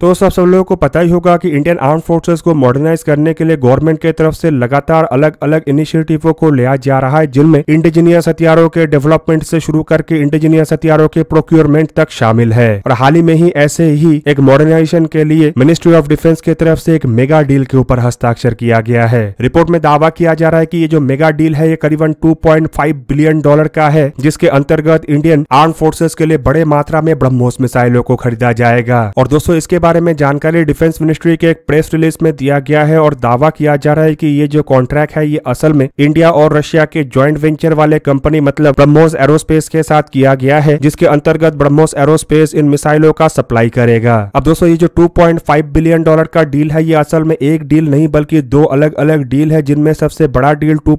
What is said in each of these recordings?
तो सब सब लोगों को पता ही होगा कि इंडियन आर्म फोर्सेस को मॉडर्नाइज करने के लिए गवर्नमेंट के तरफ से लगातार अलग अलग इनिशिएटिवों को लिया जा रहा है जिनमें इंडिजीनियस हथियारों के डेवलपमेंट से शुरू करके इंडिजीनियस हथियारों के प्रोक्योरमेंट तक शामिल है और हाल ही में ही ऐसे ही एक मॉडर्नाइजेशन के लिए मिनिस्ट्री ऑफ डिफेंस के तरफ से एक मेगा डील के ऊपर हस्ताक्षर किया गया है रिपोर्ट में दावा किया जा रहा है की ये जो मेगा डील है ये करीबन टू बिलियन डॉलर का है जिसके अंतर्गत इंडियन आर्म फोर्सेज के लिए बड़े मात्रा में ब्रह्मोस मिसाइलों को खरीदा जाएगा और दोस्तों इसके बारे में जानकारी डिफेंस मिनिस्ट्री के एक प्रेस रिलीज में दिया गया है और दावा किया जा रहा है कि ये जो कॉन्ट्रैक्ट है ये असल में इंडिया और रशिया के ज्वाइंट वेंचर वाले कंपनी मतलब ब्रह्मोस एरोस्पेस के साथ किया गया है जिसके अंतर्गत ब्रह्मोस एरोस्पेस इन मिसाइलों का सप्लाई करेगा अब दोस्तों ये जो टू बिलियन डॉलर का डील है ये असल में एक डील नहीं बल्कि दो अलग अलग डील है जिनमें सबसे बड़ा डील टू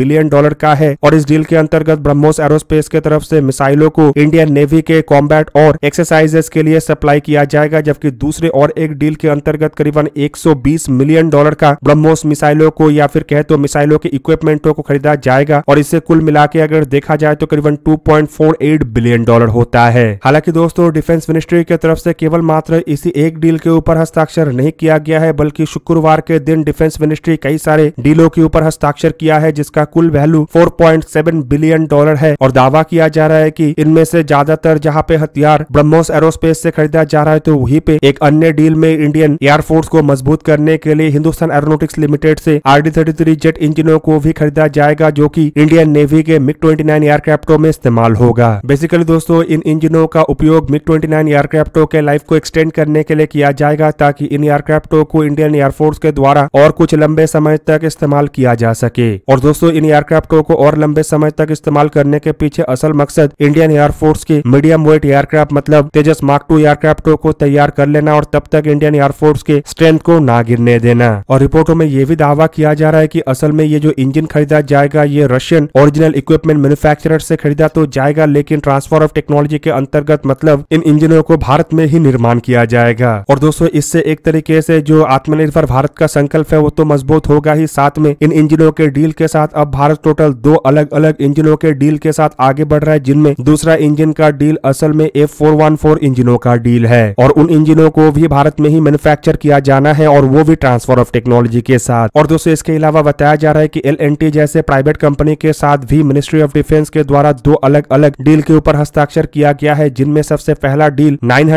बिलियन डॉलर का है और इस डील के अंतर्गत ब्रह्मोस एरोस्पेस के तरफ से मिसाइलों को इंडियन नेवी के कॉम्बैट और एक्सरसाइजेस के लिए सप्लाई किया जाएगा जबकि दूसरे और एक डील के अंतर्गत करीबन 120 मिलियन डॉलर का ब्रह्मोस मिसाइलों को या फिर कहे तो मिसाइलों के इक्विपमेंटों को खरीदा जाएगा और इसे कुल मिला के अगर देखा जाए तो करीबन टू बिलियन डॉलर होता है हालांकि दोस्तों डिफेंस मिनिस्ट्री की तरफ ऐसी केवल मात्र इसी एक डील के ऊपर हस्ताक्षर नहीं किया गया है बल्कि शुक्रवार के दिन डिफेंस मिनिस्ट्री कई सारे डीलों के ऊपर हस्ताक्षर किया है जिसका कुल वैल्यू 4.7 बिलियन डॉलर है और दावा किया जा रहा है कि इनमें से ज्यादातर जहां पे हथियार ब्रह्मोस एरोस्पेस से खरीदा जा रहा है तो वही पे एक अन्य डील में इंडियन एयरफोर्स को मजबूत करने के लिए हिंदुस्तान एरोनोटिक्स लिमिटेड से आर डी जेट इंजिनों को भी खरीदा जाएगा जो की इंडियन नेवी के मिग ट्वेंटी एयरक्राफ्टों में इस्तेमाल होगा बेसिकली दोस्तों इन इंजिनों का उपयोग मिग ट्वेंटी एयरक्राफ्टों के लाइफ को एक्सटेंड करने के लिए किया जाएगा ताकि इन एयरक्राफ्टों को इंडियन एयरफोर्स के द्वारा और कुछ लंबे समय तक इस्तेमाल किया जा सके और दोस्तों इन एयरक्राफ्टों को और लंबे समय तक इस्तेमाल करने के पीछे असल मकसद इंडियन एयरफोर्स के मीडियम वेट एयरक्राफ्ट मतलब तेजस मार्क टू एयरक्राफ्टों को तैयार कर लेना और तब तक इंडियन एयरफोर्स के स्ट्रेंथ को ना गिरने देना और रिपोर्टों में यह भी दावा किया जा रहा है की असल में ये जो इंजन खरीदा जाएगा ये रशियन ओरिजिनल इक्विपमेंट मैन्युफैक्चरर से खरीदा तो जाएगा लेकिन ट्रांसफर ऑफ टेक्नोलॉजी के अंतर्गत मतलब इन इंजनों को भारत में ही निर्माण किया जाएगा और दोस्तों इससे एक तरीके से जो आत्मनिर्भर भारत का संकल्प है वो तो मजबूत होगा ही साथ में इन इंजनों के डील के साथ अब भारत टोटल दो अलग अलग इंजनों के डील के साथ आगे बढ़ रहा है जिनमें दूसरा इंजन का डील असल में एफ फोर इंजनों का डील है और उन इंजिनों को भी भारत में ही मैन्युफैक्चर किया जाना है और वो भी ट्रांसफर ऑफ टेक्नोलॉजी के साथ और दोस्तों इसके अलावा बताया जा रहा है की एल जैसे प्राइवेट कंपनी के साथ भी मिनिस्ट्री ऑफ डिफेंस के द्वारा दो अलग अलग डील के ऊपर हस्ताक्षर किया गया है जिनमें सबसे पहला डील नाइन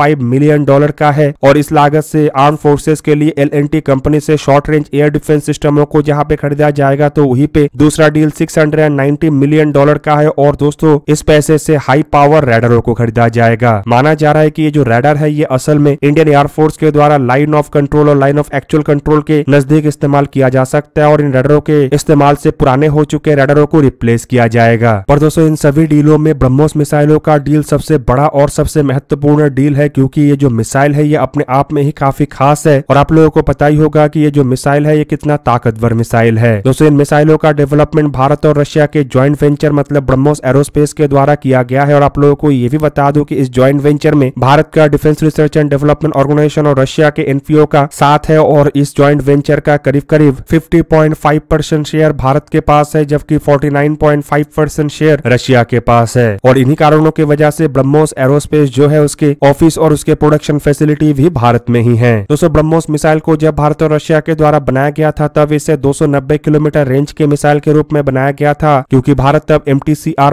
मिलियन डॉलर का है और इस लागत से आर्म फोर्सेज के लिए एल कंपनी से शॉर्ट रेंज एयर डिफेंस सिस्टमों को जहाँ पे खरीदा जाएगा तो वहीं पे दूसरा डील 690 मिलियन डॉलर का है और दोस्तों इस पैसे से हाई पावर रैडरों को खरीदा जाएगा माना जा रहा है कि ये जो रैडर हथियार है ये असल में इंडियन एयरफोर्स के द्वारा लाइन ऑफ कंट्रोल और लाइन ऑफ एक्चुअल कंट्रोल के नजदीक इस्तेमाल किया जा सकता है और इन रडरों के इस्तेमाल से पुराने हो चुके रडरों को रिप्लेस किया जाएगा पर दोस्तों इन सभी डीलों में ब्रह्मोस मिसाइलों का डील सबसे बड़ा और सबसे महत्वपूर्ण डील है क्योंकि ये जो मिसाइल है ये अपने आप में ही काफी खास है और आप लोगों को पता ही होगा की ये जो मिसाइल है ये कितना ताकतवर मिसाइल है दोस्तों इन मिसाइलों का डेवलपमेंट भारत और रशिया के ज्वाइंट वेंचर मतलब ब्रह्मोस एरोस्पेस के द्वारा किया गया है और आप लोगों को ये भी बता दो की इस ज्वाइंट वेंचर में भारत का defence research and development organisation और रशिया के एनपीओ का साथ है और इस ज्वाइंट वेंचर का करीब करीब 50.5 परसेंट शेयर भारत के पास है जबकि 49.5 परसेंट शेयर रशिया के पास है और इन्हीं कारणों की वजह से ब्रह्मोस एरोस्पेस जो है उसके ऑफिस और उसके प्रोडक्शन फैसिलिटी भी भारत में ही है दोस्तों ब्रह्मोस मिसाइल को जब भारत और रशिया के द्वारा बनाया गया था तब इसे 290 किलोमीटर रेंज के मिसाइल के रूप में बनाया गया था क्योंकि भारत तब एम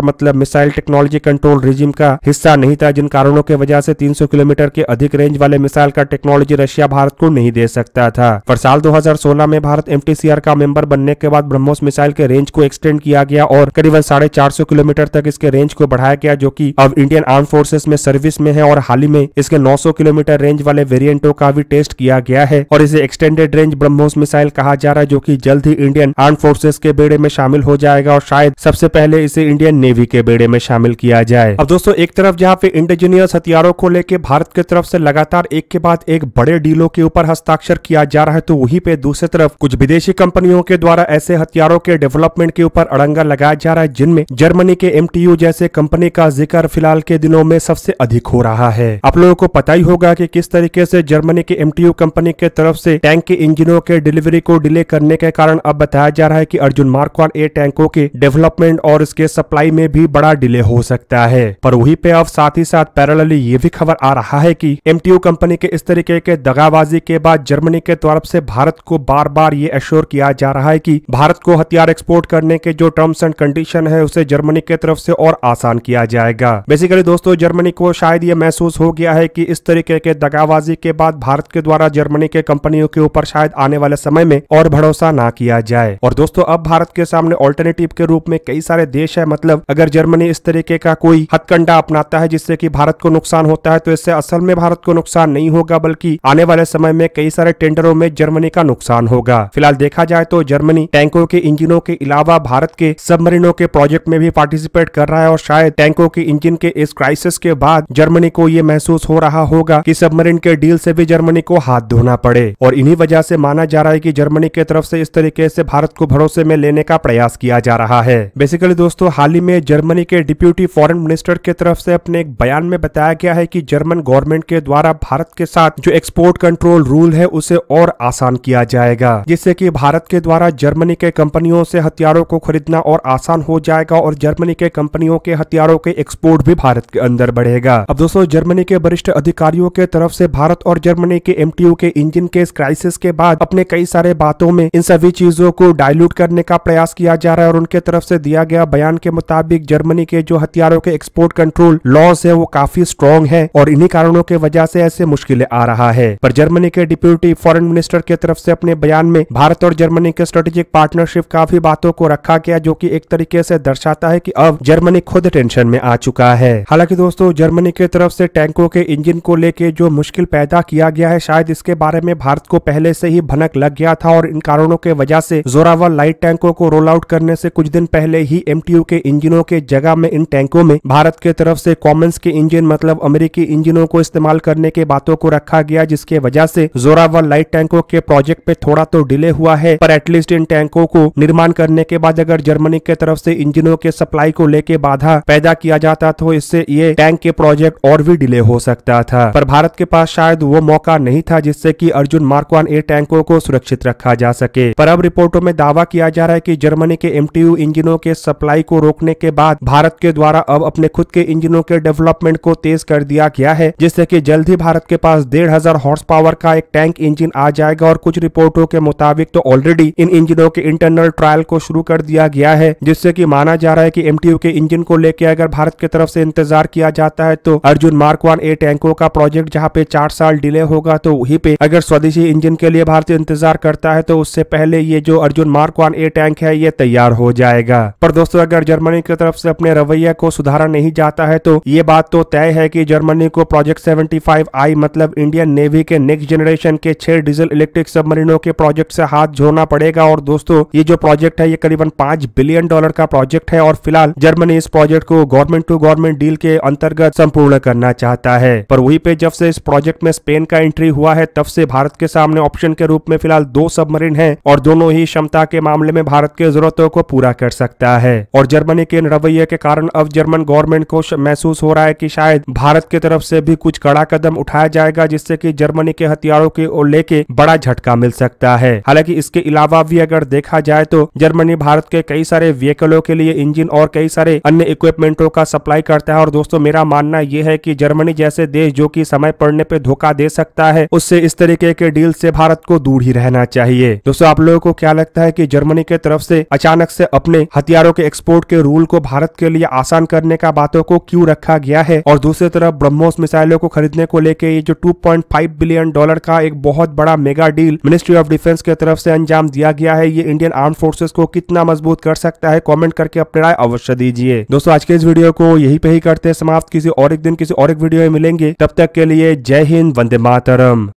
मतलब मिसाइल टेक्नोलॉजी कंट्रोल रिजिम का हिस्सा नहीं था जिन कारणों की वजह से तीन किलोमीटर किलोमीटर के अधिक रेंज वाले मिसाइल का टेक्नोलॉजी रशिया भारत को नहीं दे सकता था पर साल 2016 में भारत एम का मेंबर बनने के बाद ब्रह्मोस मिसाइल के रेंज को एक्सटेंड किया गया और करीबन साढ़े किलोमीटर तक इसके रेंज को बढ़ाया गया जो की अब इंडियन आर्म फोर्सेस में सर्विस में है और हाल ही में इसके नौ किलोमीटर रेंज वाले वेरियंटो का भी टेस्ट किया गया है और इसे एक्सटेंडेड रेंज ब्रह्मोस मिसाइल कहा जा रहा है जो की जल्द ही इंडियन आर्म फोर्सेस के बेड़े में शामिल हो जाएगा और शायद सबसे पहले इसे इंडियन नेवी के बेड़े में शामिल किया जाए अब दोस्तों एक तरफ जहाँ पे इंडिजीनियस हथियारों को लेकर भारत की तरफ से लगातार एक के बाद एक बड़े डीलों के ऊपर हस्ताक्षर किया जा रहा है तो वहीं पे दूसरी तरफ कुछ विदेशी कंपनियों के द्वारा ऐसे हथियारों के डेवलपमेंट के ऊपर अड़ंगा लगाया जा रहा है जिनमें जर्मनी के एम जैसे कंपनी का जिक्र फिलहाल के दिनों में सबसे अधिक हो रहा है आप लोगों को पता ही होगा की कि किस तरीके से जर्मनी के एम कंपनी के तरफ से टैंक के इंजिनों के डिलीवरी को डिले करने के कारण अब बताया जा रहा है की अर्जुन मार्कवार ए टैंकों के डेवलपमेंट और इसके सप्लाई में भी बड़ा डिले हो सकता है पर वही पे अब साथ ही साथ पैरल ये भी खबर आ रहा है है कि एमटीयू कंपनी के इस तरीके के दगाबाजी के बाद जर्मनी के तरफ से भारत को बार बार ये एश्योर किया जा रहा है कि भारत को हथियार एक्सपोर्ट करने के जो टर्म्स एंड कंडीशन है उसे जर्मनी के तरफ से और आसान किया जाएगा बेसिकली दोस्तों जर्मनी को शायद ये महसूस हो गया है की इस तरीके के दगाबाजी के बाद भारत के द्वारा जर्मनी के कंपनियों के ऊपर शायद आने वाले समय में और भरोसा ना किया जाए और दोस्तों अब भारत के सामने ऑल्टरनेटिव के रूप में कई सारे देश है मतलब अगर जर्मनी इस तरीके का कोई हथकंडा अपनाता है जिससे की भारत को नुकसान होता है तो इससे असल में भारत को नुकसान नहीं होगा बल्कि आने वाले समय में कई सारे टेंडरों में जर्मनी का नुकसान होगा फिलहाल देखा जाए तो जर्मनी टैंकों के इंजिनों के अलावा भारत के सबमरीनों के प्रोजेक्ट में भी पार्टिसिपेट कर रहा है और शायद टैंकों के इंजिन के इस क्राइसिस के बाद जर्मनी को ये महसूस हो रहा होगा की सबमरीन के डील से भी जर्मनी को हाथ धोना पड़े और इन्हीं वजह ऐसी माना जा रहा है की जर्मनी के तरफ ऐसी इस तरीके ऐसी भारत को भरोसे में लेने का प्रयास किया जा रहा है बेसिकली दोस्तों हाल ही में जर्मनी के डिप्यूटी फॉरेन मिनिस्टर के तरफ से अपने एक बयान में बताया गया है की जर्मन गवर्नमेंट गवर्नमेंट के द्वारा भारत के साथ जो एक्सपोर्ट कंट्रोल रूल है उसे और आसान किया जाएगा जिससे की भारत के द्वारा जर्मनी के कंपनियों से हथियारों को खरीदना और आसान हो जाएगा और जर्मनी के कंपनियों के हथियारों के एक्सपोर्ट भी भारत के अंदर बढ़ेगा अब दोस्तों जर्मनी के वरिष्ठ अधिकारियों के तरफ से भारत और जर्मनी के एम के इंजिन के क्राइसिस के बाद अपने कई सारे बातों में इन सभी चीजों को डायलूट करने का प्रयास किया जा रहा है और उनके तरफ से दिया गया बयान के मुताबिक जर्मनी के जो हथियारों के एक्सपोर्ट कंट्रोल लॉस है वो काफी स्ट्रॉन्ग है और इन्हीं कारण कारणों के वजह से ऐसे मुश्किलें आ रहा है पर जर्मनी के डिप्यूटी फॉरेन मिनिस्टर की तरफ से अपने बयान में भारत और जर्मनी के स्ट्रेटेजिक पार्टनरशिप काफी बातों को रखा गया जो की एक तरीके से दर्शाता है की अब जर्मनी खुद टेंशन में आ चुका है हालांकि दोस्तों जर्मनी की तरफ से टैंकों के इंजन को लेके जो मुश्किल पैदा किया गया है शायद इसके बारे में भारत को पहले से ही भनक लग गया था और इन कारणों के वजह से जोरावर लाइट टैंकों को रोल आउट करने से कुछ दिन पहले ही एम के इंजनों के जगह में इन टैंकों में भारत की तरफ से कॉमन्स के इंजन मतलब अमेरिकी इंजनों को इस्तेमाल करने के बातों को रखा गया जिसके वजह से जोरावर लाइट टैंकों के प्रोजेक्ट पे थोड़ा तो डिले हुआ है पर एटलीस्ट इन टैंकों को निर्माण करने के बाद अगर जर्मनी के तरफ से इंजिनों के सप्लाई को लेके बाधा पैदा किया जाता तो इससे ये टैंक के प्रोजेक्ट और भी डिले हो सकता था पर भारत के पास शायद वो मौका नहीं था जिससे की अर्जुन मार्कवान ए टैंकों को सुरक्षित रखा जा सके पर अब रिपोर्टों में दावा किया जा रहा है की जर्मनी के एम इंजनों के सप्लाई को रोकने के बाद भारत के द्वारा अब अपने खुद के इंजनों के डेवलपमेंट को तेज कर दिया गया है जिससे कि जल्द ही भारत के पास डेढ़ हजार हॉर्स पावर का एक टैंक इंजन आ जाएगा और कुछ रिपोर्टों के मुताबिक तो ऑलरेडी इन इंजनों के इंटरनल ट्रायल को शुरू कर दिया गया है जिससे की माना जा रहा है की एम के इंजन को लेकर अगर भारत की तरफ से इंतजार किया जाता है तो अर्जुन मार्क वन ए टैंकों का प्रोजेक्ट जहाँ पे चार साल डिले होगा तो वही पे अगर स्वदेशी इंजन के लिए भारत इंतजार करता है तो उससे पहले ये जो Arjun mark one A tank है ये तैयार हो जाएगा पर दोस्तों अगर जर्मनी की तरफ से अपने रवैया को सुधारा नहीं जाता है तो ये बात तो तय है की जर्मनी को प्रोजेक्ट प्रोजेक्ट 75 आई मतलब इंडियन नेवी के नेक्स्ट जनरेशन के छह डीजल इलेक्ट्रिक सबमरीनों के प्रोजेक्ट से हाथ जोड़ना पड़ेगा और दोस्तों ये जो प्रोजेक्ट है ये करीबन पांच बिलियन डॉलर का प्रोजेक्ट है और फिलहाल जर्मनी इस प्रोजेक्ट को गवर्नमेंट टू गवर्नमेंट डील के अंतर्गत संपूर्ण करना चाहता है पर वही पे जब से इस प्रोजेक्ट में स्पेन का एंट्री हुआ है तब से भारत के सामने ऑप्शन के रूप में फिलहाल दो सबमरीन है और दोनों ही क्षमता के मामले में भारत के जरूरतों को पूरा कर सकता है और जर्मनी के रवैये के कारण अब जर्मन गवर्नमेंट को महसूस हो रहा है की शायद भारत की तरफ से भी कुछ कड़ा कदम उठाया जाएगा जिससे कि जर्मनी के हथियारों के ओर लेके बड़ा झटका मिल सकता है हालांकि इसके अलावा भी अगर देखा जाए तो जर्मनी भारत के कई सारे व्हीकलों के लिए इंजन और कई सारे अन्य इक्विपमेंटों का सप्लाई करता है और दोस्तों मेरा मानना यह है की जर्मनी जैसे देश जो की समय पड़ने पर धोखा दे सकता है उससे इस तरीके के डील से भारत को दूर ही रहना चाहिए दोस्तों आप लोगों को क्या लगता है की जर्मनी के तरफ से अचानक से अपने हथियारों के एक्सपोर्ट के रूल को भारत के लिए आसान करने का बातों को क्यों रखा गया है और दूसरी तरफ ब्रह्मोस मिसाइलों विमानों को खरीदने को लेकर ये जो 2.5 बिलियन डॉलर का एक बहुत बड़ा mega deal ministry of defence के तरफ से अंजाम दिया गया है ये इंडियन आर्म फोर्सेस को कितना मजबूत कर सकता है कॉमेंट करके अपने राय अवश्य दीजिए दोस्तों आज के इस वीडियो को यही पे ही करते हैं समाप्त किसी और एक दिन किसी और एक वीडियो में मिलेंगे तब तक के लिए जय हिंद वंदे मातरम